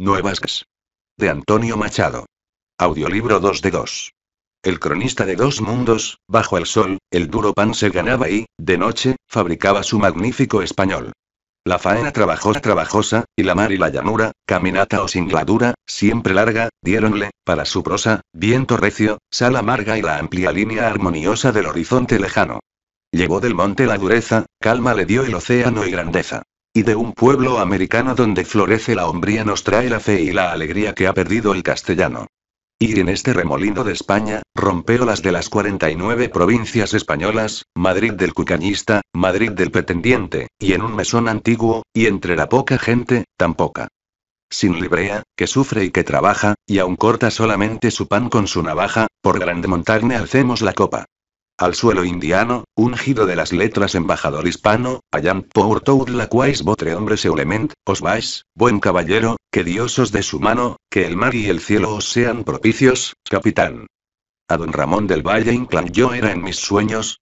Nuevas. De Antonio Machado. Audiolibro 2 de 2. El cronista de dos mundos, bajo el sol, el duro pan se ganaba y, de noche, fabricaba su magnífico español. La faena trabajosa trabajosa, y la mar y la llanura, caminata o singladura, siempre larga, diéronle, para su prosa, viento recio, sal amarga y la amplia línea armoniosa del horizonte lejano. Llevó del monte la dureza, calma le dio el océano y grandeza de un pueblo americano donde florece la hombría nos trae la fe y la alegría que ha perdido el castellano. Y en este remolino de España, rompeo las de las 49 provincias españolas, Madrid del cucañista, Madrid del pretendiente, y en un mesón antiguo, y entre la poca gente, tan poca. Sin librea, que sufre y que trabaja, y aún corta solamente su pan con su navaja, por grande montagne hacemos la copa al suelo indiano, ungido de las letras embajador hispano, allá por tout la quais votre hombre seulement, os vais, buen caballero, que Dios os de su mano, que el mar y el cielo os sean propicios, capitán. A don Ramón del Valle Inclán yo era en mis sueños.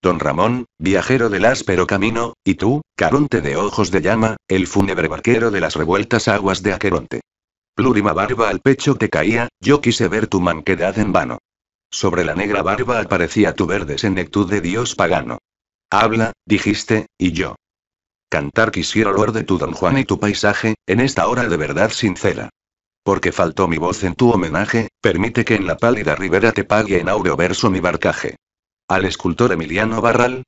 Don Ramón, viajero del áspero camino, y tú, Caronte de ojos de llama, el fúnebre barquero de las revueltas aguas de Aqueronte. Plurima barba al pecho te caía, yo quise ver tu manquedad en vano. Sobre la negra barba aparecía tu verde senectud de dios pagano. Habla, dijiste, y yo. Cantar quisiera olor de tu don Juan y tu paisaje, en esta hora de verdad sincera. Porque faltó mi voz en tu homenaje, permite que en la pálida ribera te pague en áureo verso mi barcaje. Al escultor Emiliano Barral,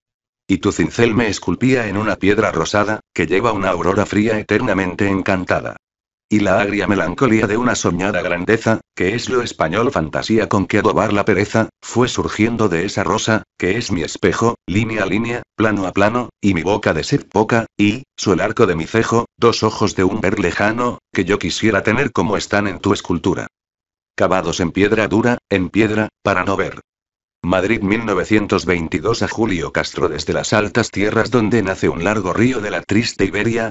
y tu cincel me esculpía en una piedra rosada, que lleva una aurora fría eternamente encantada. Y la agria melancolía de una soñada grandeza, que es lo español fantasía con que adobar la pereza, fue surgiendo de esa rosa, que es mi espejo, línea a línea, plano a plano, y mi boca de ser poca, y, su el arco de mi cejo, dos ojos de un ver lejano, que yo quisiera tener como están en tu escultura. Cavados en piedra dura, en piedra, para no ver. Madrid 1922 a Julio Castro desde las altas tierras donde nace un largo río de la triste Iberia,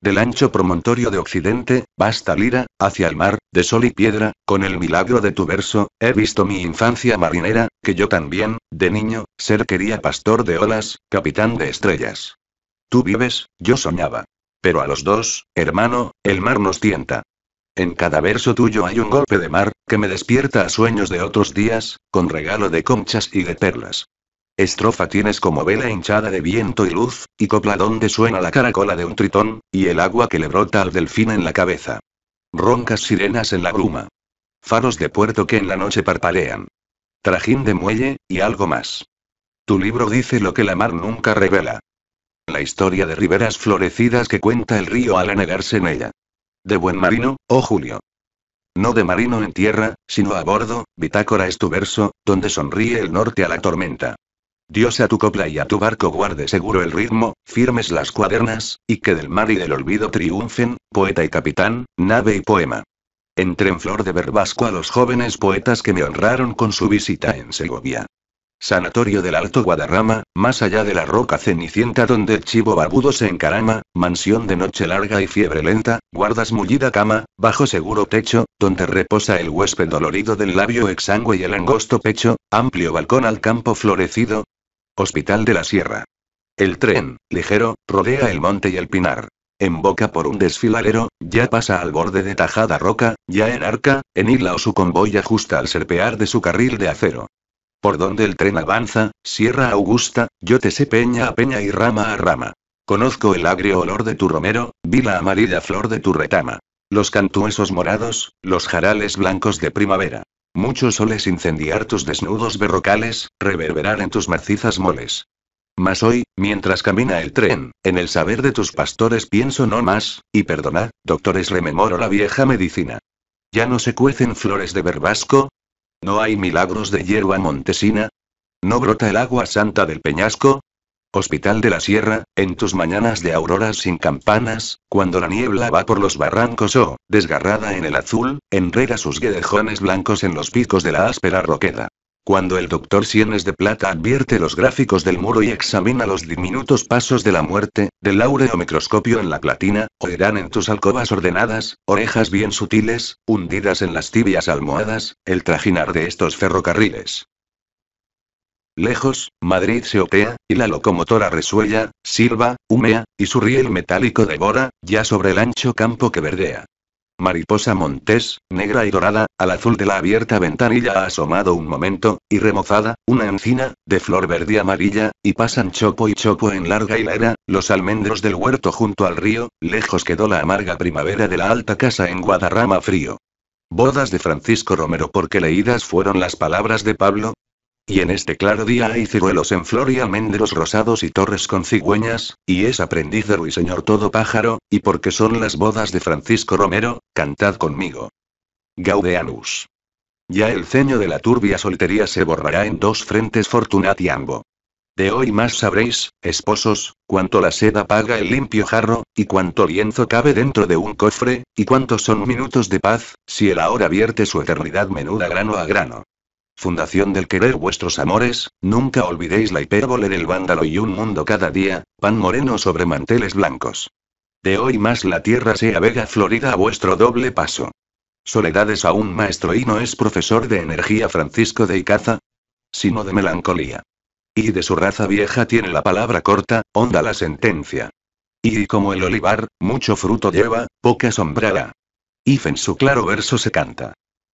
del ancho promontorio de occidente, basta lira, hacia el mar, de sol y piedra, con el milagro de tu verso, he visto mi infancia marinera, que yo también, de niño, ser quería pastor de olas, capitán de estrellas. Tú vives, yo soñaba. Pero a los dos, hermano, el mar nos tienta. En cada verso tuyo hay un golpe de mar, que me despierta a sueños de otros días, con regalo de conchas y de perlas. Estrofa tienes como vela hinchada de viento y luz, y copla donde suena la caracola de un tritón, y el agua que le brota al delfín en la cabeza. Roncas sirenas en la bruma. Faros de puerto que en la noche parpadean. Trajín de muelle, y algo más. Tu libro dice lo que la mar nunca revela. La historia de riberas florecidas que cuenta el río al anegarse en ella. De buen marino, oh Julio. No de marino en tierra, sino a bordo, bitácora es tu verso, donde sonríe el norte a la tormenta. Dios a tu copla y a tu barco guarde seguro el ritmo, firmes las cuadernas, y que del mar y del olvido triunfen, poeta y capitán, nave y poema. Entré en flor de verbasco a los jóvenes poetas que me honraron con su visita en Segovia. Sanatorio del Alto Guadarrama, más allá de la roca cenicienta donde el chivo barbudo se encarama, mansión de noche larga y fiebre lenta, guardas mullida cama, bajo seguro techo, donde reposa el huésped dolorido del labio exangüe y el angosto pecho, amplio balcón al campo florecido, Hospital de la Sierra. El tren, ligero, rodea el monte y el pinar. Emboca por un desfiladero, ya pasa al borde de tajada roca, ya en arca, en isla o su convoy ajusta al serpear de su carril de acero. Por donde el tren avanza, Sierra Augusta, yo te sé peña a peña y rama a rama. Conozco el agrio olor de tu romero, vi la amarilla flor de tu retama. Los cantuesos morados, los jarales blancos de primavera. Muchos soles incendiar tus desnudos berrocales, reverberar en tus macizas moles. Mas hoy, mientras camina el tren, en el saber de tus pastores pienso no más, y perdonad, doctores rememoro la vieja medicina. ¿Ya no se cuecen flores de verbasco? ¿No hay milagros de hierba montesina? ¿No brota el agua santa del peñasco? Hospital de la Sierra, en tus mañanas de auroras sin campanas, cuando la niebla va por los barrancos o, oh, desgarrada en el azul, enreda sus guedejones blancos en los picos de la áspera roqueda. Cuando el doctor Sienes de Plata advierte los gráficos del muro y examina los diminutos pasos de la muerte, del áureo microscopio en la platina, oirán en tus alcobas ordenadas, orejas bien sutiles, hundidas en las tibias almohadas, el trajinar de estos ferrocarriles. Lejos, Madrid se opea, y la locomotora resuella, silba, humea, y su riel metálico devora, ya sobre el ancho campo que verdea. Mariposa montés, negra y dorada, al azul de la abierta ventanilla ha asomado un momento, y remozada, una encina, de flor verde amarilla, y pasan chopo y chopo en larga hilera, los almendros del huerto junto al río, lejos quedó la amarga primavera de la alta casa en Guadarrama frío. Bodas de Francisco Romero porque leídas fueron las palabras de Pablo, y en este claro día hay ciruelos en flor y almendros rosados y torres con cigüeñas, y es aprendiz de ruiseñor todo pájaro, y porque son las bodas de Francisco Romero, cantad conmigo. Gaudeanus. Ya el ceño de la turbia soltería se borrará en dos frentes Fortunati ambo. De hoy más sabréis, esposos, cuánto la seda paga el limpio jarro, y cuánto lienzo cabe dentro de un cofre, y cuántos son minutos de paz, si el ahora vierte su eternidad menuda grano a grano. Fundación del querer vuestros amores, nunca olvidéis la hipérbole del vándalo y un mundo cada día, pan moreno sobre manteles blancos. De hoy más la tierra sea vega florida a vuestro doble paso. Soledades a un maestro y no es profesor de energía Francisco de Icaza, sino de melancolía. Y de su raza vieja tiene la palabra corta, honda la sentencia. Y como el olivar, mucho fruto lleva, poca sombrará. Y en su claro verso se canta.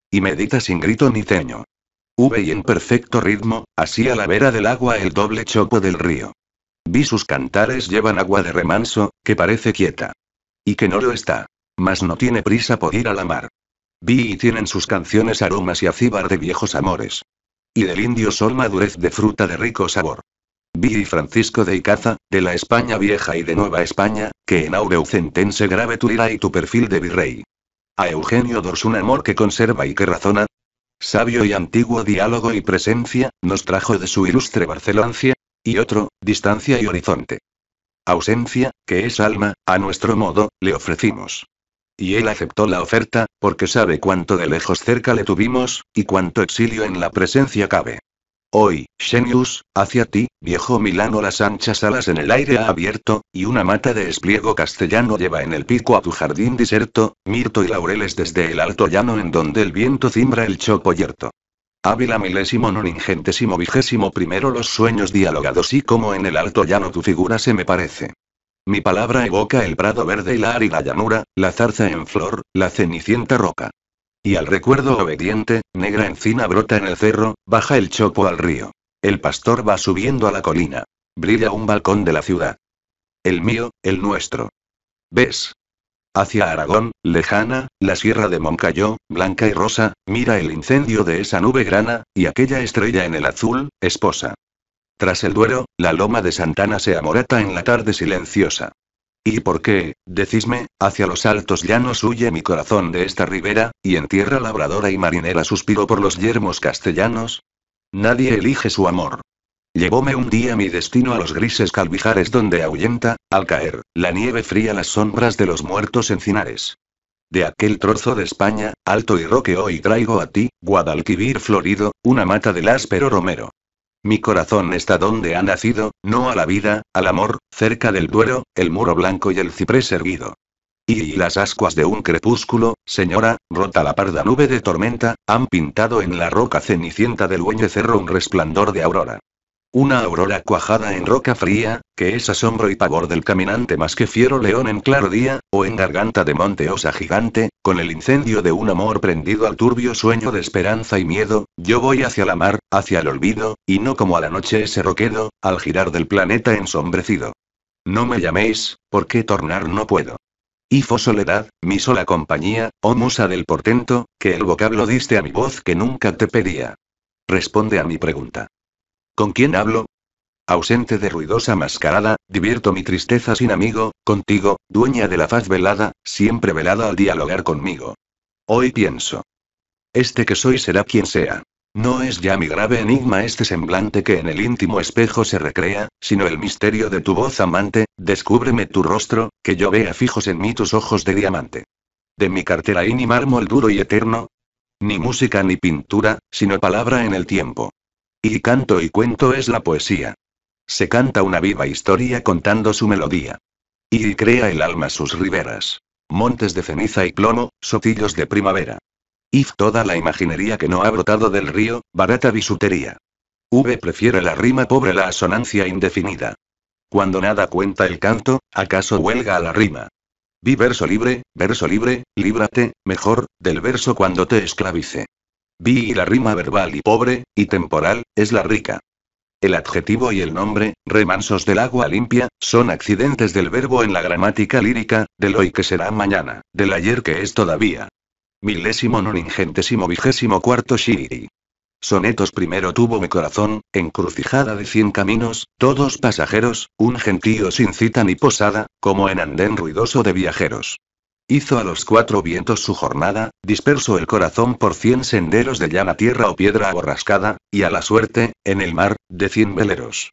Y medita sin grito ni ceño. V y en perfecto ritmo, así a la vera del agua el doble chopo del río. Vi sus cantares llevan agua de remanso, que parece quieta. Y que no lo está. Mas no tiene prisa por ir a la mar. Vi y tienen sus canciones aromas y acíbar de viejos amores. Y del indio sol madurez de fruta de rico sabor. Vi y Francisco de Icaza, de la España vieja y de Nueva España, que en aureu se grave tu ira y tu perfil de virrey. A Eugenio Dors un amor que conserva y que razona, sabio y antiguo diálogo y presencia, nos trajo de su ilustre Barcelancia, y otro, distancia y horizonte. Ausencia, que es alma, a nuestro modo, le ofrecimos. Y él aceptó la oferta, porque sabe cuánto de lejos cerca le tuvimos, y cuánto exilio en la presencia cabe. Hoy, Genius, hacia ti, viejo Milano las anchas alas en el aire ha abierto, y una mata de espliego castellano lleva en el pico a tu jardín diserto, mirto y laureles desde el alto llano en donde el viento cimbra el choco yerto. Ávila milésimo non ingentesimo vigésimo primero los sueños dialogados y como en el alto llano tu figura se me parece. Mi palabra evoca el prado verde y la árida llanura, la zarza en flor, la cenicienta roca. Y al recuerdo obediente, negra encina brota en el cerro, baja el chopo al río. El pastor va subiendo a la colina. Brilla un balcón de la ciudad. El mío, el nuestro. ¿Ves? Hacia Aragón, lejana, la sierra de Moncayo, blanca y rosa, mira el incendio de esa nube grana, y aquella estrella en el azul, esposa. Tras el Duero, la loma de Santana se amorata en la tarde silenciosa. Y por qué, decísme, hacia los altos llanos huye mi corazón de esta ribera, y en tierra labradora y marinera suspiro por los yermos castellanos. Nadie elige su amor. Llevóme un día mi destino a los grises calvijares donde ahuyenta, al caer, la nieve fría las sombras de los muertos encinares. De aquel trozo de España, alto y roque hoy traigo a ti, Guadalquivir florido, una mata del áspero romero. Mi corazón está donde ha nacido, no a la vida, al amor, cerca del Duero, el muro blanco y el ciprés erguido. Y, las ascuas de un crepúsculo, señora, rota la parda nube de tormenta, han pintado en la roca cenicienta del hueño cerro un resplandor de aurora. Una aurora cuajada en roca fría, que es asombro y pavor del caminante más que fiero león en claro día, o en garganta de monteosa gigante, con el incendio de un amor prendido al turbio sueño de esperanza y miedo, yo voy hacia la mar, hacia el olvido, y no como a la noche ese roquedo, al girar del planeta ensombrecido. No me llaméis, porque tornar no puedo. fo soledad, mi sola compañía, oh musa del portento, que el vocablo diste a mi voz que nunca te pedía. Responde a mi pregunta. ¿Con quién hablo? ausente de ruidosa mascarada, divierto mi tristeza sin amigo, contigo, dueña de la faz velada, siempre velada al dialogar conmigo. Hoy pienso. Este que soy será quien sea. No es ya mi grave enigma este semblante que en el íntimo espejo se recrea, sino el misterio de tu voz amante, descúbreme tu rostro, que yo vea fijos en mí tus ojos de diamante. De mi cartera y ni mármol duro y eterno. Ni música ni pintura, sino palabra en el tiempo. Y canto y cuento es la poesía. Se canta una viva historia contando su melodía. Y crea el alma sus riberas. Montes de ceniza y plomo, sotillos de primavera. If toda la imaginería que no ha brotado del río, barata bisutería. V prefiere la rima pobre la asonancia indefinida. Cuando nada cuenta el canto, acaso huelga a la rima. Vi verso libre, verso libre, líbrate, mejor, del verso cuando te esclavice. Vi y la rima verbal y pobre, y temporal, es la rica. El adjetivo y el nombre, remansos del agua limpia, son accidentes del verbo en la gramática lírica, del hoy que será mañana, del ayer que es todavía. Milésimo ingentesimo vigésimo cuarto shiri. Sonetos primero tuvo mi corazón, encrucijada de cien caminos, todos pasajeros, un gentío sin cita ni posada, como en andén ruidoso de viajeros. Hizo a los cuatro vientos su jornada, disperso el corazón por cien senderos de llana tierra o piedra borrascada, y a la suerte, en el mar, de cien veleros.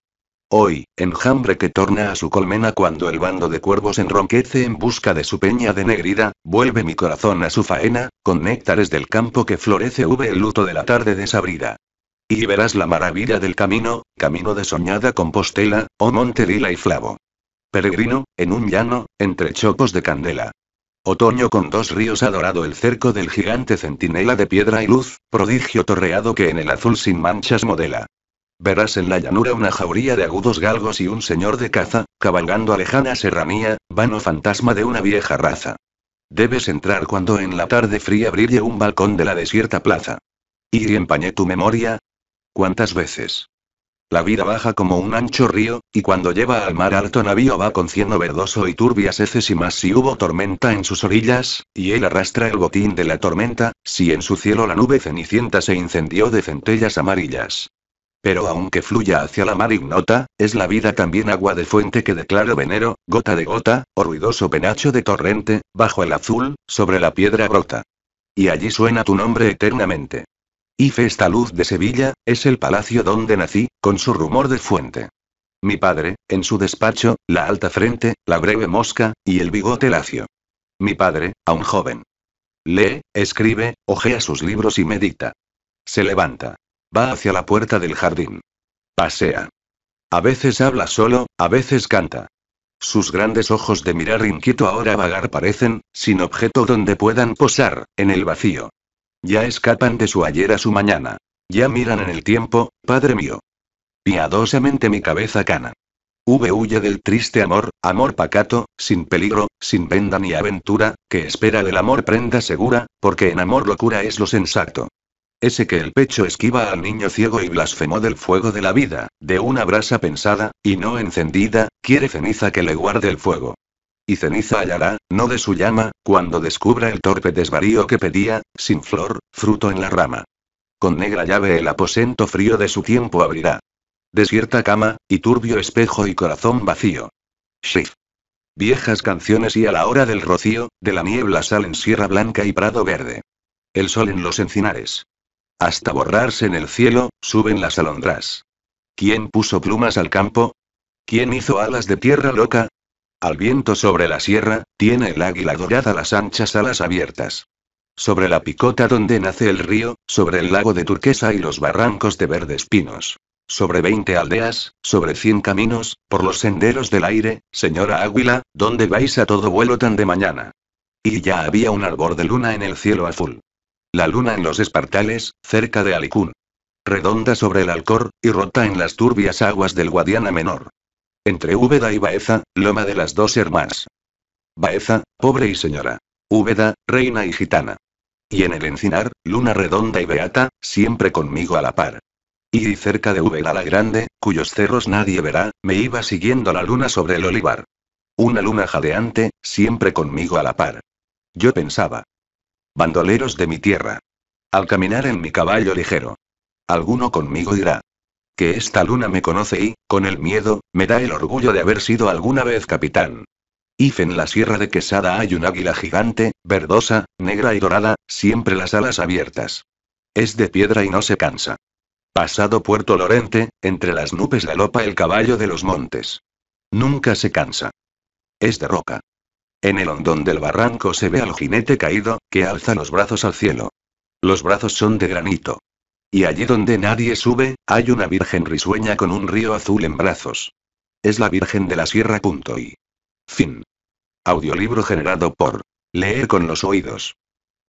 Hoy, enjambre que torna a su colmena cuando el bando de cuervos enronquece en busca de su peña denegrida, vuelve mi corazón a su faena, con néctares del campo que florece v el luto de la tarde desabrida. Y verás la maravilla del camino, camino de soñada Compostela, o oh Monte Lila y Flavo. Peregrino, en un llano, entre chocos de candela. Otoño con dos ríos ha dorado el cerco del gigante centinela de piedra y luz, prodigio torreado que en el azul sin manchas modela. Verás en la llanura una jauría de agudos galgos y un señor de caza, cabalgando a lejana serranía, vano fantasma de una vieja raza. Debes entrar cuando en la tarde fría brille un balcón de la desierta plaza. Y empañé tu memoria. ¿Cuántas veces? La vida baja como un ancho río, y cuando lleva al mar alto navío va con cieno verdoso y turbias heces y más si hubo tormenta en sus orillas, y él arrastra el botín de la tormenta, si en su cielo la nube cenicienta se incendió de centellas amarillas. Pero aunque fluya hacia la mar ignota, es la vida también agua de fuente que de venero, gota de gota, o ruidoso penacho de torrente, bajo el azul, sobre la piedra brota. Y allí suena tu nombre eternamente. Y Festa Luz de Sevilla, es el palacio donde nací, con su rumor de fuente. Mi padre, en su despacho, la alta frente, la breve mosca, y el bigote lacio. Mi padre, aún joven. Lee, escribe, ojea sus libros y medita. Se levanta. Va hacia la puerta del jardín. Pasea. A veces habla solo, a veces canta. Sus grandes ojos de mirar inquieto ahora vagar parecen, sin objeto donde puedan posar, en el vacío. Ya escapan de su ayer a su mañana. Ya miran en el tiempo, Padre mío. Piadosamente mi cabeza cana. V huye del triste amor, amor pacato, sin peligro, sin venda ni aventura, que espera del amor prenda segura, porque en amor locura es lo sensato. Ese que el pecho esquiva al niño ciego y blasfemó del fuego de la vida, de una brasa pensada, y no encendida, quiere ceniza que le guarde el fuego y ceniza hallará, no de su llama, cuando descubra el torpe desvarío que pedía, sin flor, fruto en la rama. Con negra llave el aposento frío de su tiempo abrirá. Desierta cama, y turbio espejo y corazón vacío. Shif. Viejas canciones y a la hora del rocío, de la niebla salen sierra blanca y prado verde. El sol en los encinares. Hasta borrarse en el cielo, suben las alondras. ¿Quién puso plumas al campo? ¿Quién hizo alas de tierra loca? Al viento sobre la sierra, tiene el águila dorada las anchas alas abiertas. Sobre la picota donde nace el río, sobre el lago de turquesa y los barrancos de verdes pinos. Sobre veinte aldeas, sobre cien caminos, por los senderos del aire, señora águila, ¿dónde vais a todo vuelo tan de mañana? Y ya había un árbol de luna en el cielo azul. La luna en los espartales, cerca de Alicún. Redonda sobre el Alcor, y rota en las turbias aguas del Guadiana Menor. Entre Úbeda y Baeza, Loma de las Dos Hermanas. Baeza, pobre y señora. Úbeda, reina y gitana. Y en el encinar, luna redonda y beata, siempre conmigo a la par. Y cerca de Úbeda la Grande, cuyos cerros nadie verá, me iba siguiendo la luna sobre el olivar. Una luna jadeante, siempre conmigo a la par. Yo pensaba. Bandoleros de mi tierra. Al caminar en mi caballo ligero. Alguno conmigo irá que esta luna me conoce y, con el miedo, me da el orgullo de haber sido alguna vez capitán. y en la sierra de Quesada hay un águila gigante, verdosa, negra y dorada, siempre las alas abiertas. Es de piedra y no se cansa. Pasado Puerto Lorente, entre las nubes la lopa el caballo de los montes. Nunca se cansa. Es de roca. En el hondón del barranco se ve al jinete caído, que alza los brazos al cielo. Los brazos son de granito. Y allí donde nadie sube, hay una virgen risueña con un río azul en brazos. Es la Virgen de la Sierra. Y. Fin. Audiolibro generado por. Leer con los oídos.